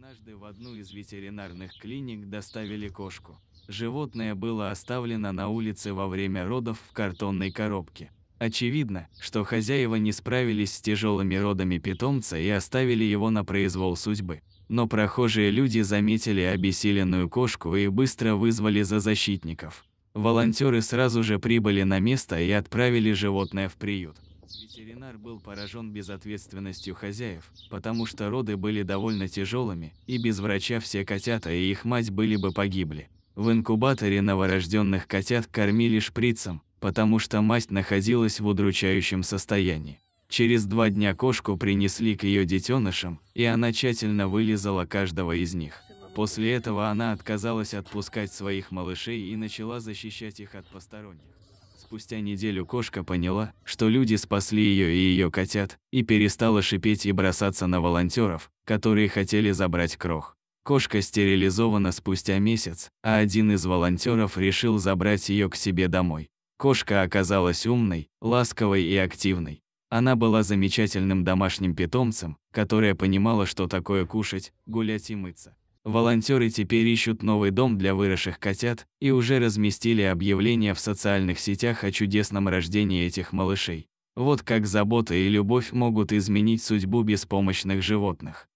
Однажды в одну из ветеринарных клиник доставили кошку. Животное было оставлено на улице во время родов в картонной коробке. Очевидно, что хозяева не справились с тяжелыми родами питомца и оставили его на произвол судьбы. Но прохожие люди заметили обессиленную кошку и быстро вызвали за защитников. Волонтеры сразу же прибыли на место и отправили животное в приют. Ветеринар был поражен безответственностью хозяев, потому что роды были довольно тяжелыми, и без врача все котята и их мать были бы погибли. В инкубаторе новорожденных котят кормили шприцем, потому что мать находилась в удручающем состоянии. Через два дня кошку принесли к ее детенышам, и она тщательно вылизала каждого из них. После этого она отказалась отпускать своих малышей и начала защищать их от посторонних. Спустя неделю кошка поняла, что люди спасли ее и ее котят, и перестала шипеть и бросаться на волонтеров, которые хотели забрать крох. Кошка стерилизована спустя месяц, а один из волонтеров решил забрать ее к себе домой. Кошка оказалась умной, ласковой и активной. Она была замечательным домашним питомцем, которая понимала, что такое кушать, гулять и мыться. Волонтеры теперь ищут новый дом для выросших котят и уже разместили объявления в социальных сетях о чудесном рождении этих малышей. Вот как забота и любовь могут изменить судьбу беспомощных животных.